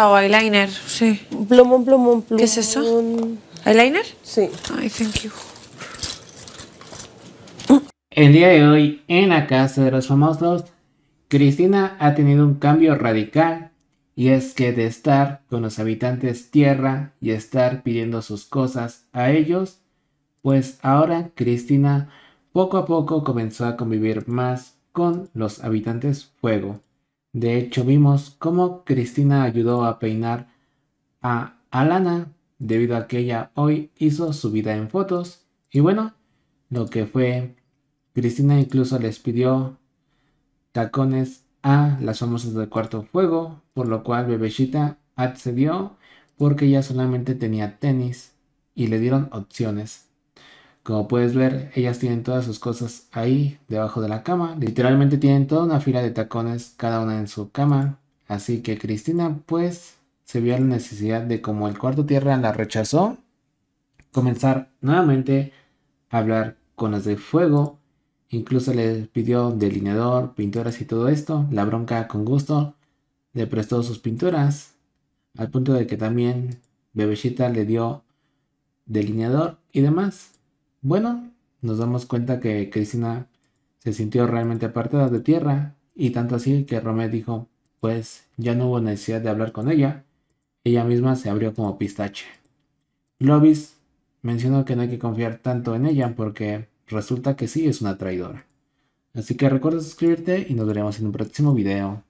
o eyeliner, sí. Plumón, plumón, plumón. ¿Qué es eso? ¿Eyeliner? Sí. thank you. El día de hoy, en la Casa de los Famosos, Cristina ha tenido un cambio radical y es que de estar con los habitantes tierra y estar pidiendo sus cosas a ellos, pues ahora Cristina poco a poco comenzó a convivir más con los habitantes fuego. De hecho, vimos cómo Cristina ayudó a peinar a Alana debido a que ella hoy hizo su vida en fotos. Y bueno, lo que fue, Cristina incluso les pidió tacones a las famosas del cuarto fuego, por lo cual Bebechita accedió porque ella solamente tenía tenis y le dieron opciones. Como puedes ver, ellas tienen todas sus cosas ahí, debajo de la cama. Literalmente tienen toda una fila de tacones, cada una en su cama. Así que Cristina, pues, se vio la necesidad de, como el cuarto tierra la rechazó, comenzar nuevamente a hablar con las de fuego. Incluso le pidió delineador, pinturas y todo esto. La bronca con gusto le prestó sus pinturas, al punto de que también bebesita le dio delineador y demás. Bueno, nos damos cuenta que Cristina se sintió realmente apartada de tierra, y tanto así que Rome dijo, pues ya no hubo necesidad de hablar con ella, ella misma se abrió como pistache. Lobis mencionó que no hay que confiar tanto en ella porque resulta que sí es una traidora. Así que recuerda suscribirte y nos veremos en un próximo video.